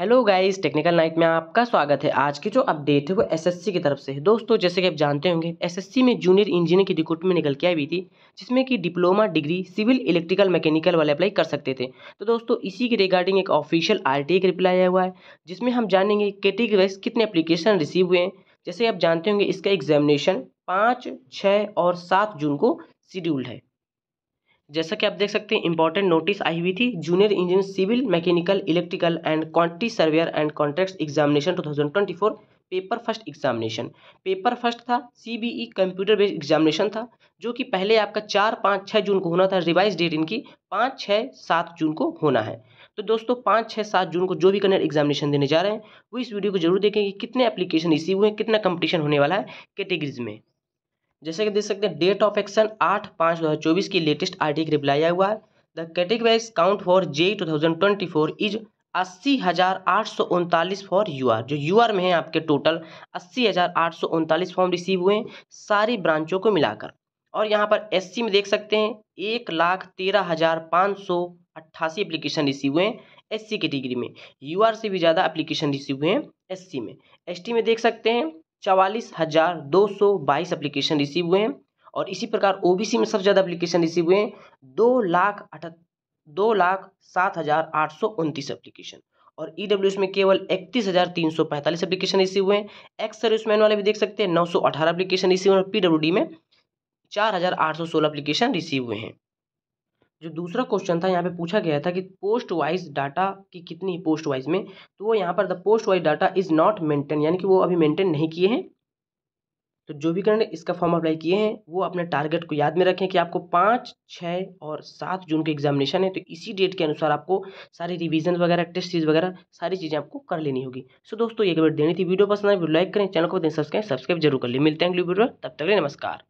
hello guys technical night में आपका स्वागत है आज की जो अपडेट है वो एसएससी की तरफ से है दोस्तों जैसे कि आप जानते होंगे एसएससी में जूनियर इंजीनियर की रिक्रूटमेंट निकल के आई हुई थी जिसमें कि diploma degree civil electrical mechanical वाले अप्लाई कर सकते थे तो दोस्तों इसी के रिगार्डिंग एक ऑफिशियल आर टी रिप्लाई आया हुआ है जिसमें हम जानेंगे कैटेगरी वाइज कितने अप्लीकेशन रिसीव हुए हैं जैसे आप जानते होंगे इसका एग्जामिनेशन पाँच छः और सात जून को शेड्यूल्ड है जैसा कि आप देख सकते हैं इंपॉर्टेंट नोटिस आई हुई थी junior engineer civil mechanical electrical and quantity surveyor and contract examination 2024 paper first examination paper first था सीबीई कंप्यूटर बेस्ड एग्जामिनेशन था जो कि पहले आपका चार पाँच छः जून को होना था रिवाइज डेट इनकी पाँच छः सात जून को होना है तो दोस्तों पाँच छः सात जून को जो भी कनेक्ट एग्जामिनेशन देने जा रहे हैं वो इस वीडियो को जरूर देखें कि कितने एप्लीकेशन रिसीव हुए कितना कंपटीशन होने वाला है कैटेगरीज में जैसे कि देख सकते हैं डेट ऑफ एक्शन आठ पाँच दो हज़ार चौबीस की लेटेस्ट आर्टिकल रिप्लाई आया हुआ है the categorize count for J two thousand twenty four is अस्सी हज़ार आठ सौ उनतालीस फॉर यू आर जो यू आर में है आपके टोटल अस्सी हज़ार आठ सौ उनतालीस फॉर्म रिसीव हुए हैं सारी ब्रांचों को मिलाकर और यहाँ पर एस में देख सकते हैं एक लाख तेरह हज़ार पाँच सौ अट्ठासी एप्लीकेशन रिसीव हुए हैं एस सी कैटेगरी में यू आर से भी ज़्यादा एप्लीकेशन रिसीव हुए हैं एस सी में एस टी में देख सकते हैं चवालीस हज़ार दो सौ बाईस अप्लीकेशन रिसीव हुए हैं और इसी प्रकार ओबीसी में सबसे ज़्यादा एप्लीकेशन रिसीव हुए हैं दो लाख अठ दो लाख सात हज़ार आठ सौ उनतीस अप्लीकेशन और ई e में केवल इकतीस हज़ार तीन सौ पैंतालीस एप्लीकेशन रिसीव हुए हैं एक्स सर्विस मैन वाले भी देख सकते हैं नौ सौ अठारह एप्लीकेशन रिसीव हुए और पी डी में चार हज़ार आठ सौ सोलह अप्लीकेशन रिसीव हुए हैं जो दूसरा क्वेश्चन था यहाँ पे पूछा गया था कि पोस्ट वाइज डाटा की कितनी पोस्ट वाइज में तो वो यहाँ पर the post wise data is not maintain यानी कि वो अभी मेंटेन नहीं किए हैं तो जो भी कैंडिडेट इसका फॉर्म अप्लाई किए हैं वो अपने टारगेट को याद में रखें कि आपको पाँच छः और सात जून के एग्जामिनेशन है तो इसी डेट के अनुसार आपको सारी रिविजन वगैरह टेस्ट सीरीज वगैरह सारी चीज़ें आपको कर लेनी होगी सो दोस्तों ये बार देनी थी वीडियो पसंद आए तो वीडियो लाइक करें चैनल को दें सब्सक्राइब सब्सक्राइब जरूर कर ली मिलते हैं अगली वीडियो तब तक नमस्कार